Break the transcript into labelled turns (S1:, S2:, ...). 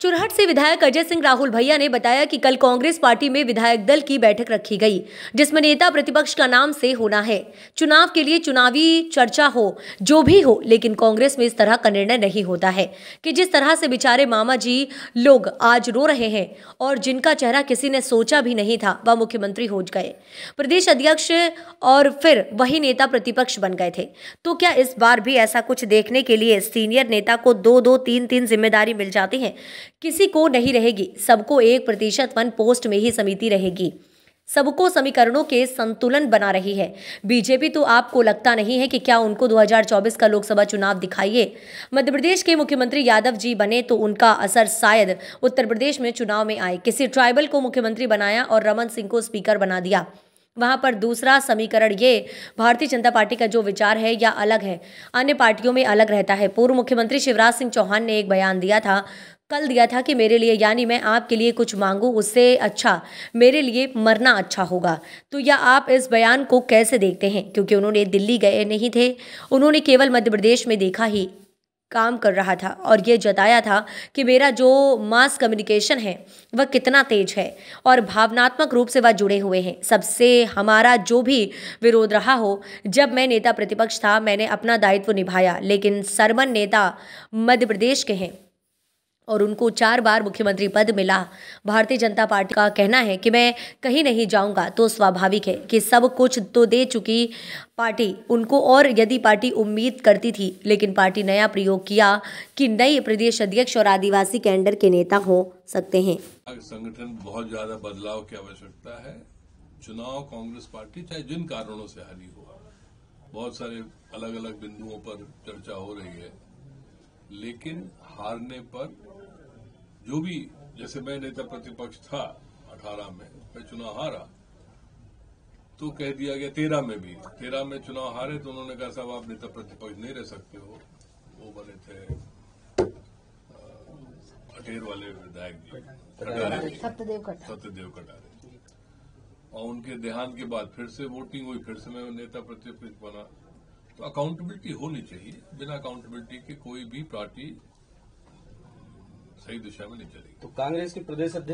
S1: चुरहट से विधायक अजय सिंह राहुल भैया ने बताया कि कल कांग्रेस पार्टी में विधायक दल की बैठक रखी गई जिसमें नेता प्रतिपक्ष का नाम से होना है चुनाव के लिए चुनावी चर्चा हो जो भी हो लेकिन कांग्रेस में इस तरह का निर्णय नहीं होता है कि जिस तरह से बेचारे मामा जी लोग आज रो रहे हैं और जिनका चेहरा किसी ने सोचा भी नहीं था वह मुख्यमंत्री हो गए प्रदेश अध्यक्ष और फिर वही नेता प्रतिपक्ष बन गए थे तो क्या इस बार भी ऐसा कुछ देखने के लिए सीनियर नेता को दो दो तीन तीन जिम्मेदारी मिल जाती है किसी को नहीं रहेगी सबको एक प्रतिशत वन पोस्ट में ही समिति रहेगी सबको समीकरणों के संतुलन बना रही है बीजेपी तो आपको लगता नहीं है कि क्या उनको 2024 का लोकसभा चुनाव दिखाइए मध्य प्रदेश के मुख्यमंत्री यादव जी बने तो उनका असर शायद उत्तर प्रदेश में चुनाव में आए किसी ट्राइबल को मुख्यमंत्री बनाया और रमन सिंह को स्पीकर बना दिया वहाँ पर दूसरा समीकरण ये भारतीय जनता पार्टी का जो विचार है या अलग है अन्य पार्टियों में अलग रहता है पूर्व मुख्यमंत्री शिवराज सिंह चौहान ने एक बयान दिया था कल दिया था कि मेरे लिए यानी मैं आपके लिए कुछ मांगू उससे अच्छा मेरे लिए मरना अच्छा होगा तो या आप इस बयान को कैसे देखते हैं क्योंकि उन्होंने दिल्ली गए नहीं थे उन्होंने केवल मध्य प्रदेश में देखा ही काम कर रहा था और ये जताया था कि मेरा जो मास कम्युनिकेशन है वह कितना तेज है और भावनात्मक रूप से वह जुड़े हुए हैं सबसे हमारा जो भी विरोध रहा हो जब मैं नेता प्रतिपक्ष था मैंने अपना दायित्व निभाया लेकिन सरमन नेता मध्य प्रदेश के हैं और उनको चार बार मुख्यमंत्री पद मिला भारतीय जनता पार्टी का कहना है कि मैं कहीं नहीं जाऊंगा तो स्वाभाविक है कि सब कुछ तो दे चुकी पार्टी उनको और यदि पार्टी उम्मीद करती थी लेकिन पार्टी नया प्रयोग किया कि नए प्रदेश अध्यक्ष और आदिवासी कैंडर के नेता हो सकते हैं
S2: संगठन बहुत ज्यादा बदलाव की आवश्यकता है चुनाव कांग्रेस पार्टी चाहे जिन कारणों से हारी हुआ बहुत सारे अलग अलग बिंदुओं पर चर्चा हो रही है लेकिन हारने पर जो भी जैसे मैं नेता प्रतिपक्ष था अठारह में मैं चुनाव हारा तो कह दिया गया तेरह में भी तेरह में चुनाव हारे तो उन्होंने कहा साहब आप नेता प्रतिपक्ष नहीं रह सकते हो वो बने थे अटेर वाले विधायक जी कटारे सत्यदेव कटारे और उनके देहांत के बाद फिर से वोटिंग हुई फिर से मैं नेता प्रतिपक्ष बना तो अकाउंटेबिलिटी होनी चाहिए बिना अकाउंटेबिलिटी के कोई भी पार्टी सही दिशा में नहीं चलेगी
S1: तो कांग्रेस के प्रदेश अध्यक्ष